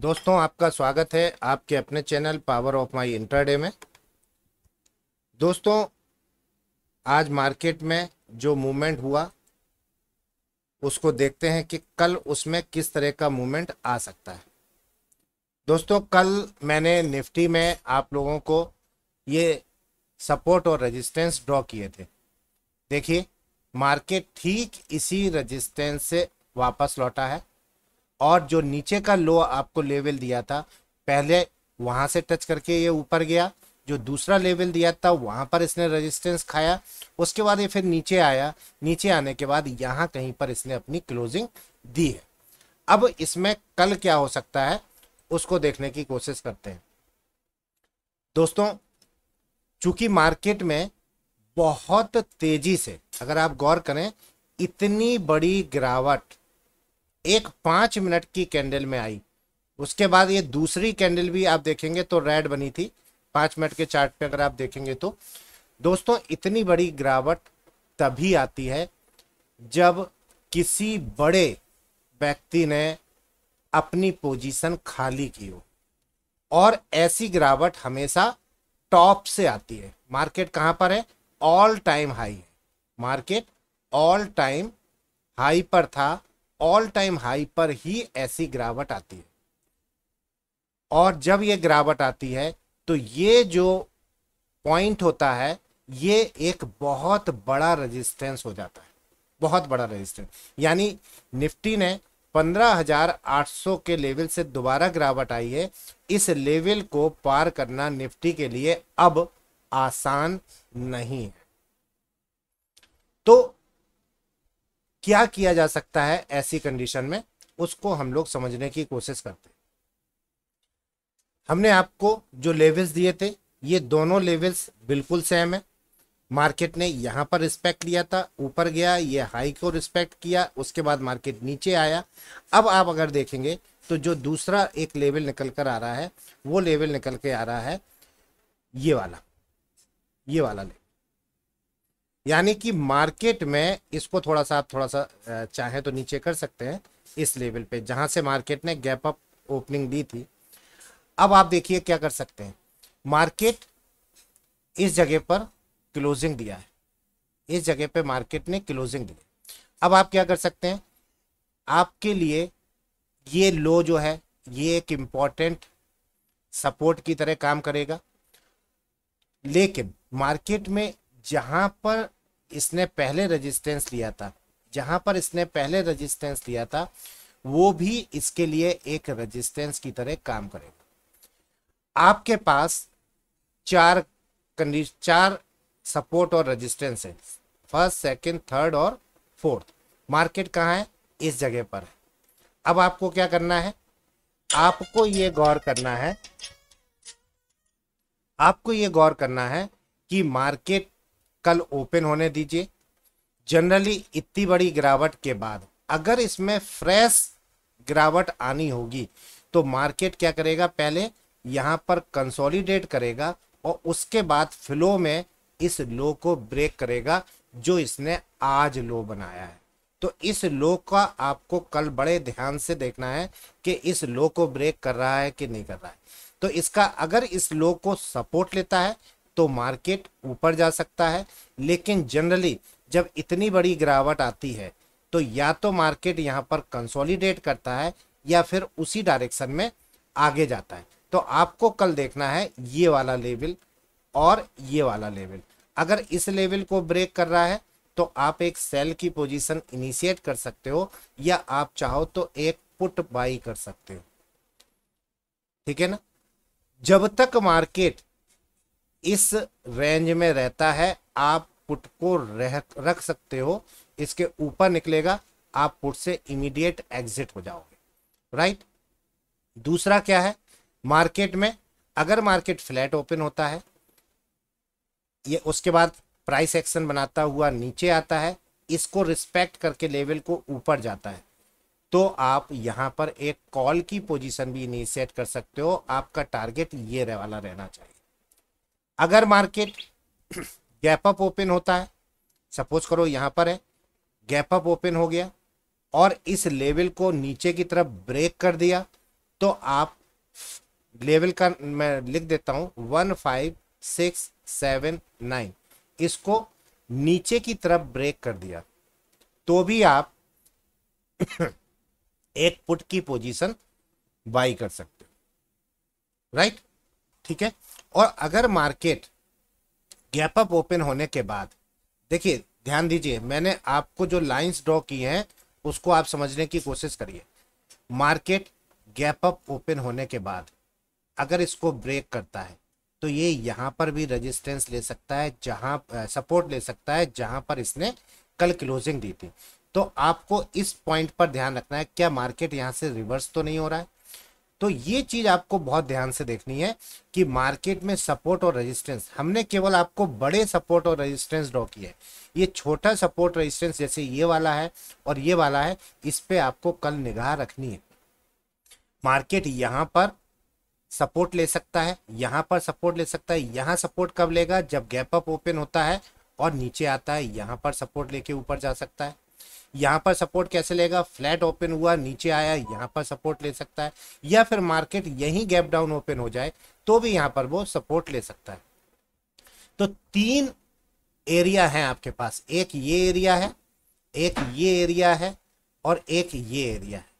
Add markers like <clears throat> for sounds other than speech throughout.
दोस्तों आपका स्वागत है आपके अपने channel power of my intraday में दोस्तों आज मार्केट में जो मूवमेंट हुआ उसको देखते हैं कि कल उसमें किस तरह का मूवमेंट आ सकता है दोस्तों कल मैंने निफ्टी में आप लोगों को ये सपोर्ट और रेजिस्टेंस ड्रॉ किए थे देखिए मार्केट ठीक इसी रेजिस्टेंस से वापस लौटा है और जो नीचे का लो आपको लेवल दिया था पहले वहाँ से टच करके ये ऊपर गया जो दूसरा लेवल दिया था वहाँ पर इसने रेजिस्टेंस खाया उसके बाद ये फिर नीचे आया नीचे आने के बाद यहाँ कहीं पर इसने अपनी क्लोजिंग दी है अब इसमें कल क्या हो सकता है उसको देखने की कोशिश करते हैं दोस्तों चूंकि मार्केट में बहुत तेजी से अगर आप गौर करें इतनी बड़ी गिरावट एक पांच मिनट की कैंडल में आई उसके बाद ये दूसरी कैंडल भी आप देखेंगे तो रेड बनी थी पांच मिनट के चार्ट पे अगर आप देखेंगे तो दोस्तों इतनी बड़ी गिरावट तभी आती है जब किसी बड़े व्यक्ति ने अपनी पोजीशन खाली की हो और ऐसी गिरावट हमेशा टॉप से आती है मार्केट कहाँ पर है all time high market all time high पर था ऑल टाइम हाई पर ही ऐसी गिरावट आती है और जब ये गिरावट आती है तो ये जो पॉइंट होता है ये एक बहुत बड़ा रेजिस्टेंस हो जाता है बहुत बड़ा रेजिस्टेंस यानी निफ्टी ने 15,800 के लेवल से दोबारा गिरावट आई है इस लेवल को पार करना निफ्टी के लिए अब आसान नहीं है तो क्या किया जा सकता है ऐसी कंडीशन में उसको हम लोग समझने की कोशिश करते हैं हमने आपको जो लेवल्स दिए थे ये दोनों लेवल्स बिल्कुल सेम है मार्केट ने यहाँ पर रिस्पेक्ट लिया था ऊपर गया ये हाई को रिस्पेक्ट किया उसके बाद मार्केट नीचे आया अब आप अगर देखेंगे तो जो दूसरा एक लेवल निकल कर आ रहा है वो लेवल निकल के आ रहा है ये वाला ये वाला लेवल यानी कि मार्केट में इसको थोड़ा सा आप थोड़ा सा चाहे तो नीचे कर सकते हैं इस लेवल पे जहां से मार्केट ने गैप अप ओपनिंग दी थी अब आप देखिए क्या कर सकते हैं मार्केट इस जगह पर क्लोजिंग दिया है इस जगह पे मार्केट ने क्लोजिंग दी अब आप क्या कर सकते हैं आपके लिए ये लो जो है ये एक इम्पॉर्टेंट सपोर्ट की तरह काम करेगा लेकिन मार्केट में जहां पर इसने पहले रजिस्टेंस लिया था जहां पर इसने पहले रजिस्टेंस लिया था वो भी इसके लिए एक रेजिस्टेंस की तरह काम करेगा आपके पास चार चार सपोर्ट और रजिस्टेंस है फर्स्ट सेकंड थर्ड और फोर्थ मार्केट कहाँ है इस जगह पर है अब आपको क्या करना है आपको ये गौर करना है आपको ये गौर करना है कि मार्केट कल ओपन होने दीजिए जनरली इतनी बड़ी गिरावट के बाद अगर इसमें फ्रेश गिरावट आनी होगी तो मार्केट क्या करेगा पहले यहाँ पर कंसोलिडेट करेगा और उसके बाद फ्लो में इस लो को ब्रेक करेगा जो इसने आज लो बनाया है तो इस लो का आपको कल बड़े ध्यान से देखना है कि इस लो को ब्रेक कर रहा है कि नहीं कर रहा है तो इसका अगर इस लो को सपोर्ट लेता है तो मार्केट ऊपर जा सकता है लेकिन जनरली जब इतनी बड़ी गिरावट आती है तो या तो मार्केट यहाँ पर कंसोलिडेट करता है या फिर उसी डायरेक्शन में आगे जाता है तो आपको कल देखना है ये वाला लेवल और ये वाला लेवल अगर इस लेवल को ब्रेक कर रहा है तो आप एक सेल की पोजीशन इनिशिएट कर सकते हो या आप चाहो तो एक पुट बाई कर सकते हो ठीक है ना जब तक मार्केट इस रेंज में रहता है आप पुट को रह रख सकते हो इसके ऊपर निकलेगा आप पुट से इमीडिएट एग्जिट हो जाओगे राइट दूसरा क्या है मार्केट में अगर मार्केट फ्लैट ओपन होता है ये उसके बाद प्राइस एक्शन बनाता हुआ नीचे आता है इसको रिस्पेक्ट करके लेवल को ऊपर जाता है तो आप यहां पर एक कॉल की पोजीशन भी इनिशिएट कर सकते हो आपका टारगेट ये वाला रहना चाहिए अगर मार्केट गैप अप ओपन होता है सपोज करो यहाँ पर है गैप अप ओपन हो गया और इस लेवल को नीचे की तरफ ब्रेक कर दिया तो आप लेवल का मैं लिख देता हूँ one five six seven nine इसको नीचे की तरफ ब्रेक कर दिया तो भी आप <coughs> एक पुट की पोजीशन बाई कर सकते हो राइट ठीक है और अगर मार्केट गैप अप ओपन होने के बाद देखिए ध्यान दीजिए मैंने आपको जो लाइंस ड्रॉ की हैं उसको आप समझने की कोशिश करिए मार्केट गैप अप ओपन होने के बाद अगर इसको ब्रेक करता है तो ये यहाँ पर भी रेजिस्टेंस ले सकता है जहाँ सपोर्ट ले सकता है जहाँ पर इसने कल क्लोजिंग दी थी तो आपको इस पॉइंट पर ध्यान रखना है क्या मार्केट यहाँ से रिवर्स तो नहीं हो रहा है तो ये चीज आपको बहुत ध्यान से देखनी है कि मार्केट में सपोर्ट और रेजिस्टेंस हमने केवल आपको बड़े सपोर्ट और रेजिस्टेंस ड्रॉ किए ये छोटा सपोर्ट रेजिस्टेंस जैसे ये वाला है और ये वाला है इस पे आपको कल निगाह रखनी है मार्केट यहाँ पर सपोर्ट ले सकता है यहाँ पर सपोर्ट ले सकता है यहाँ सपोर्ट कब लेगा जब गैप अप ओपन होता है और नीचे आता है यहाँ पर सपोर्ट लेके ऊपर जा सकता है यहाँ पर सपोर्ट कैसे लेगा फ्लैट ओपन हुआ नीचे आया यहाँ पर सपोर्ट ले सकता है या फिर मार्केट यही गैप डाउन ओपन हो जाए तो भी यहाँ पर वो सपोर्ट ले सकता है तो तीन एरिया है आपके पास एक ये एरिया है एक ये एरिया है और एक ये एरिया है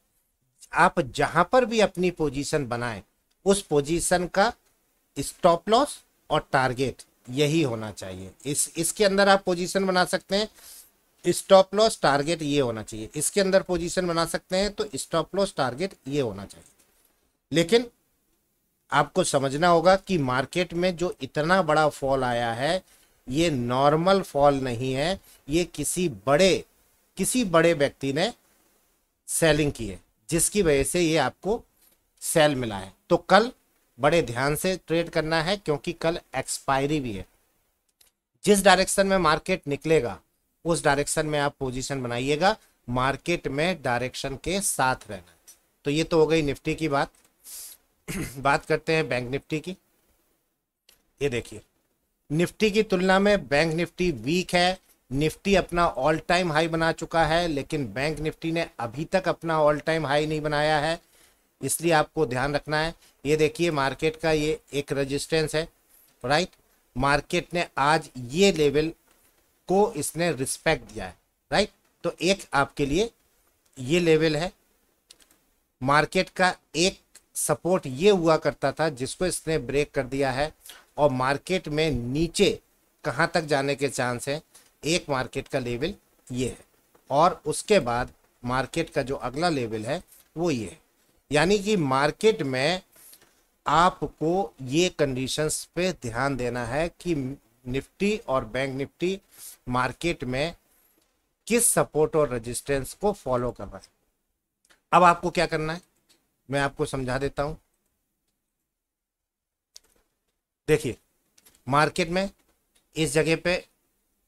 आप जहां पर भी अपनी पोजीशन बनाए उस पोजीशन का स्टॉप लॉस और टारगेट यही होना चाहिए इस इसके अंदर आप पोजीशन बना सकते हैं स्टॉप लॉस टारगेट ये होना चाहिए इसके अंदर पोजीशन बना सकते हैं तो स्टॉप लॉस टारगेट ये होना चाहिए लेकिन आपको समझना होगा कि मार्केट में जो इतना बड़ा फॉल आया है ये नॉर्मल फॉल नहीं है ये किसी बड़े किसी बड़े व्यक्ति ने सेलिंग की है जिसकी वजह से ये आपको सेल मिला है तो कल बड़े ध्यान से ट्रेड करना है क्योंकि कल एक्सपायरी भी है जिस डायरेक्शन में मार्केट निकलेगा उस डायरेक्शन में आप पोजीशन बनाइएगा मार्केट में डायरेक्शन के साथ रहना तो ये तो हो गई निफ्टी की बात <clears throat> बात करते हैं बैंक निफ्टी की ये देखिए निफ्टी की तुलना में बैंक निफ्टी वीक है निफ्टी अपना ऑल टाइम हाई बना चुका है लेकिन बैंक निफ्टी ने अभी तक अपना ऑल टाइम हाई नहीं बनाया है इसलिए आपको ध्यान रखना है ये देखिए मार्केट का ये एक रजिस्टेंस है राइट मार्केट ने आज ये लेवल को इसने रिस्पेक्ट दिया है राइट तो एक आपके लिए ये लेवल है मार्केट का एक सपोर्ट ये हुआ करता था जिसको इसने ब्रेक कर दिया है और मार्केट में नीचे कहाँ तक जाने के चांस हैं एक मार्केट का लेवल ये है और उसके बाद मार्केट का जो अगला लेवल है वो ये है यानी कि मार्केट में आपको ये कंडीशंस पे ध्यान देना है कि निफ्टी और बैंक निफ्टी मार्केट में किस सपोर्ट और रेजिस्टेंस को फॉलो कर रहा है अब आपको क्या करना है मैं आपको समझा देता हूं देखिए मार्केट में इस जगह पे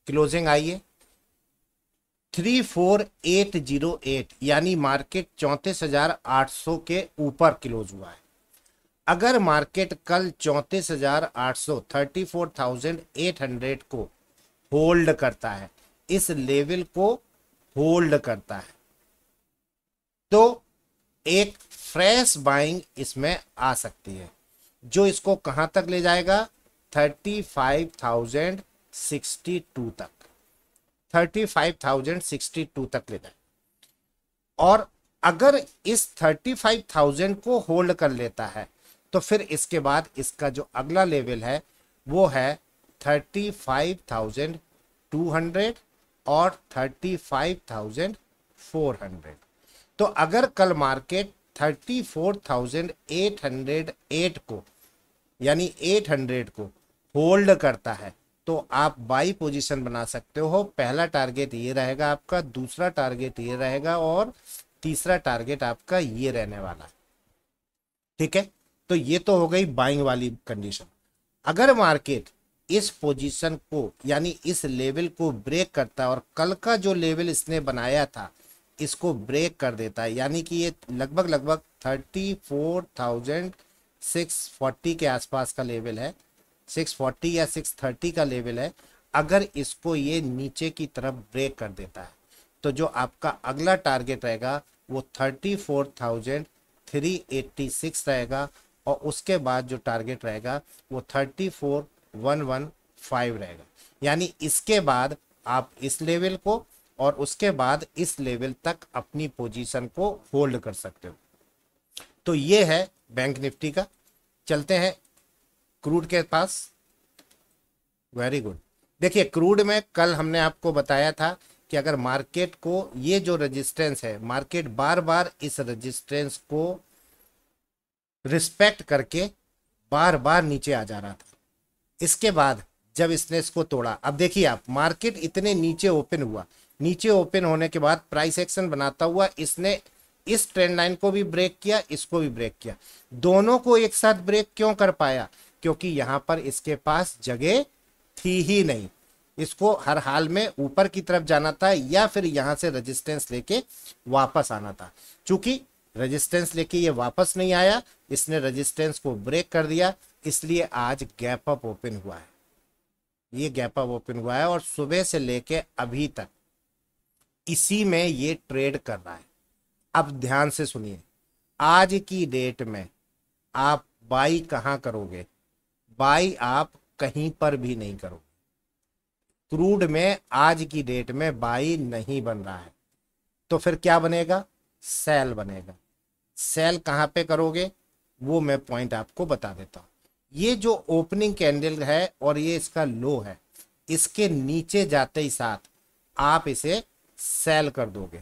क्लोजिंग आई है three four eight zero eight यानी मार्केट चौंतीस हजार आठ सौ के ऊपर क्लोज हुआ है अगर मार्केट कल चौंतीस हजार आठ सौ thirty four thousand eight hundred को होल्ड करता है इस लेवल को होल्ड करता है तो एक फ्रेश बाइंग इसमें आ सकती है जो इसको कहाँ तक ले जाएगा thirty five thousand sixty two तक thirty five thousand sixty two तक ले जाए और अगर इस थर्टी फाइव थाउजेंड को होल्ड कर लेता है तो फिर इसके बाद इसका जो अगला लेवल है वो है thirty five thousand two hundred और thirty five thousand four hundred तो अगर कल market thirty four thousand eight hundred eight को यानी एट हंड्रेड को होल्ड करता है तो आप बाई पोजीशन बना सकते हो पहला टारगेट ये रहेगा आपका दूसरा टारगेट ये रहेगा और तीसरा टारगेट आपका ये रहने वाला है ठीक है तो ये तो हो गई बाइंग वाली कंडीशन अगर मार्केट इस पोजीशन को यानी इस लेवल को ब्रेक करता और कल का जो लेवल इसने बनाया था इसको ब्रेक कर देता है यानी कि ये लगभग लगभग thirty four thousand six forty के आसपास का लेवल है सिक्स फोर्टी या सिक्स थर्टी का लेवल है अगर इसको ये नीचे की तरफ ब्रेक कर देता है तो जो आपका अगला टारगेट रहेगा वो thirty four thousand three eighty six रहेगा और उसके बाद जो टारगेट रहेगा वो thirty four one one five रहेगा यानी इसके बाद आप इस लेवल को और उसके बाद इस लेवल तक अपनी पोजीशन को होल्ड कर सकते हो तो ये है बैंक निफ्टी का चलते हैं क्रूड के पास वेरी गुड देखिए क्रूड में कल हमने आपको बताया था कि अगर मार्केट को ये जो रेजिस्टेंस है मार्केट बार बार इस रेजिस्टेंस को रिस्पेक्ट करके बार बार नीचे आ जा रहा था इसके बाद जब इसने इसको तोड़ा अब देखिए आप मार्केट इतने नीचे ओपन हुआ नीचे ओपन होने के बाद प्राइस एक्शन बनाता हुआ इसने इस ट्रेंड लाइन को भी ब्रेक किया इसको भी ब्रेक किया दोनों को एक साथ ब्रेक क्यों कर पाया क्योंकि यहां पर इसके पास जगह थी ही नहीं इसको हर हाल में ऊपर की तरफ जाना था या फिर यहां से रेजिस्टेंस लेके वापस आना था चूंकि रेजिस्टेंस लेके ये वापस नहीं आया इसने रेजिस्टेंस को ब्रेक कर दिया इसलिए आज गैप अप ओपन हुआ है ये गैप अप ओपन हुआ है और सुबह से लेके अभी तक इसी में ये ट्रेड कर रहा है अब ध्यान से सुनिए आज की डेट में आप बाई कहाँ करोगे बाई आप कहीं पर भी नहीं करोगे क्रूड में आज की डेट में बाई नहीं बन रहा है तो फिर क्या बनेगा सेल बनेगा सेल कहाँ पे करोगे वो मैं पॉइंट आपको बता देता हूँ ये जो ओपनिंग कैंडल है और ये इसका लो है इसके नीचे जाते ही साथ आप इसे सेल कर दोगे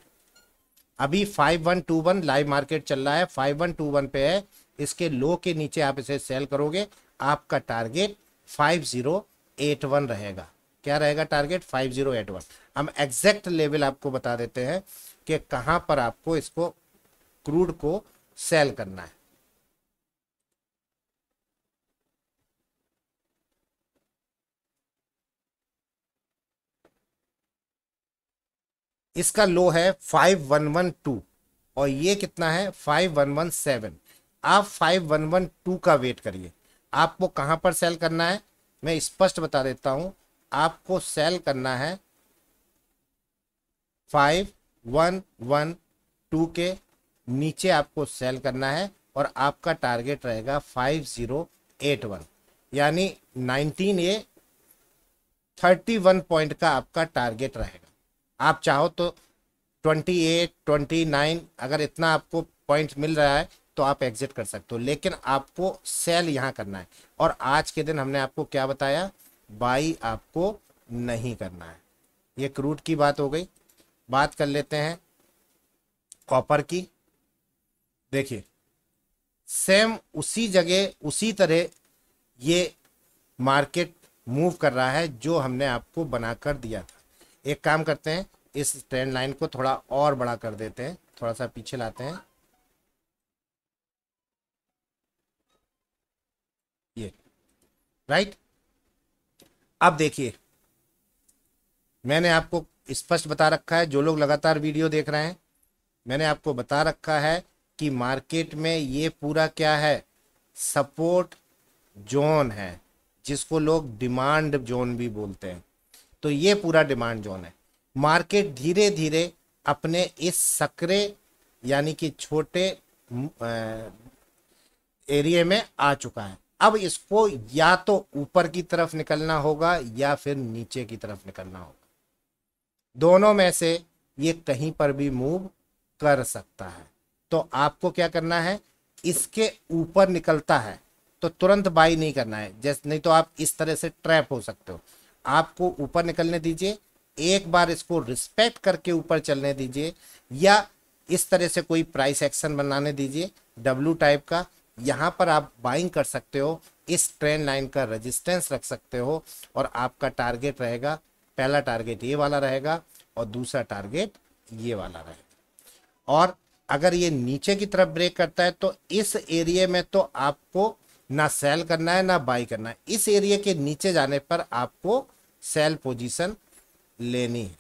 अभी 5121 लाइव मार्केट चल रहा है 5121 पे है इसके लो के नीचे आप इसे सेल करोगे आपका टारगेट 5081 रहेगा क्या रहेगा टारगेट 5081 हम एग्जैक्ट लेवल आपको बता देते हैं कि कहाँ पर आपको इसको क्रूड को सेल करना है इसका लो है 5112 और ये कितना है फाइव वन वन सेवन आप फाइव वन वन टू का वेट करिए आपको कहां पर सेल करना है मैं स्पष्ट बता देता हूं आपको सेल करना है फाइव वन वन टू के नीचे आपको सेल करना है और आपका टारगेट रहेगा फाइव जीरो एट वन यानी nineteen A thirty one point का आपका टारगेट रहेगा आप चाहो तो ट्वेंटी एट ट्वेंटी नाइन अगर इतना आपको पॉइंट मिल रहा है तो आप एग्जिट कर सकते हो लेकिन आपको सेल यहाँ करना है और आज के दिन हमने आपको क्या बताया बाई आपको नहीं करना है ये क्रूड की बात हो गई बात कर लेते हैं कॉपर की देखिए सेम उसी जगह उसी तरह ये मार्केट मूव कर रहा है जो हमने आपको बना कर दिया था एक काम करते हैं इस ट्रेंड लाइन को थोड़ा और बड़ा कर देते हैं थोड़ा सा पीछे लाते हैं ये राइट अब देखिए मैंने आपको स्पष्ट बता रखा है जो लोग लगातार वीडियो देख रहे हैं मैंने आपको बता रखा है कि मार्केट में ये पूरा क्या है सपोर्ट जोन है जिसको लोग डिमांड जोन भी बोलते हैं तो ये पूरा डिमांड जोन है मार्केट धीरे धीरे अपने इस सकरे यानी कि छोटे एरिए में आ चुका है अब इसको या तो ऊपर की तरफ निकलना होगा या फिर नीचे की तरफ निकलना होगा दोनों में से ये कहीं पर भी मूव कर सकता है तो आपको क्या करना है इसके ऊपर निकलता है तो तुरंत बाई नहीं करना है जैसे नहीं तो आप इस तरह से ट्रैप हो सकते हो आपको ऊपर निकलने दीजिए एक बार इसको रिस्पेक्ट करके ऊपर चलने दीजिए या इस तरह से कोई प्राइस एक्शन बनाने दीजिए डब्लू टाइप का यहाँ पर आप बाइंग कर सकते हो इस ट्रेंड लाइन का रेजिस्टेंस रख सकते हो और आपका टारगेट रहेगा पहला टारगेट ये वाला रहेगा और दूसरा टारगेट ये वाला रहेगा और अगर ये नीचे की तरफ ब्रेक करता है तो इस एरिए में तो आपको ना सेल करना है ना बाई करना है इस एरिए के नीचे जाने पर आपको सेल पोजीशन लेनी है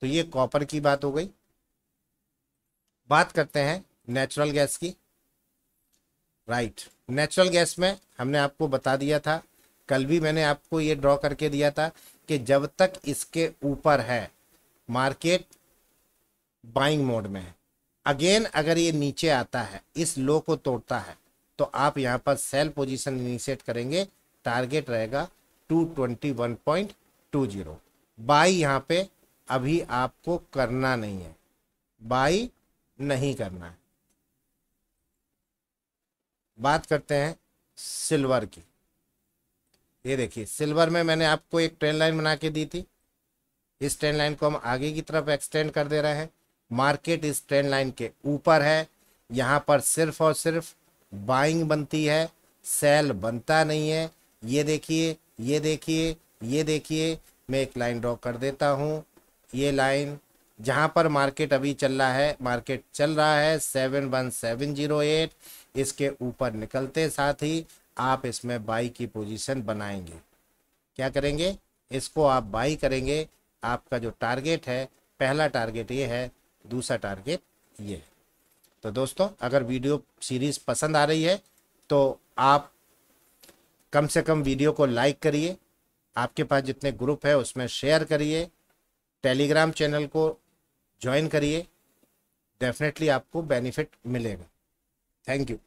तो ये कॉपर की बात हो गई बात करते हैं नेचुरल गैस की राइट नेचुरल गैस में हमने आपको बता दिया था कल भी मैंने आपको ये ड्रॉ करके दिया था कि जब तक इसके ऊपर है मार्केट बाइंग मोड में है अगेन अगर ये नीचे आता है इस लो को तोड़ता है तो आप यहाँ पर सेल पोजीशन इनिशिएट करेंगे टारगेट रहेगा 221.20 बाई यहाँ पे अभी आपको करना नहीं है बाई नहीं करना है बात करते हैं सिल्वर की ये देखिए सिल्वर में मैंने आपको एक ट्रेन लाइन बना के दी थी इस ट्रेन लाइन को हम आगे की तरफ एक्सटेंड कर दे रहे हैं मार्केट इस ट्रेंड लाइन के ऊपर है यहाँ पर सिर्फ और सिर्फ बाइंग बनती है सेल बनता नहीं है ये देखिए ये देखिए ये देखिए मैं एक लाइन ड्रॉ कर देता हूँ ये लाइन जहाँ पर मार्केट अभी चल रहा है मार्केट चल रहा है seven one seven zero eight इसके ऊपर निकलते साथ ही आप इसमें बाई की पोजीशन बनाएंगे क्या करेंगे इसको आप बाई करेंगे आपका जो टारगेट है पहला टारगेट ये है दूसरा टारगेट ये है तो दोस्तों अगर वीडियो सीरीज़ पसंद आ रही है तो आप कम से कम वीडियो को लाइक करिए आपके पास जितने ग्रुप है उसमें शेयर करिए टेलीग्राम चैनल को ज्वाइन करिए डेफिनेटली आपको बेनिफिट मिलेगा थैंक यू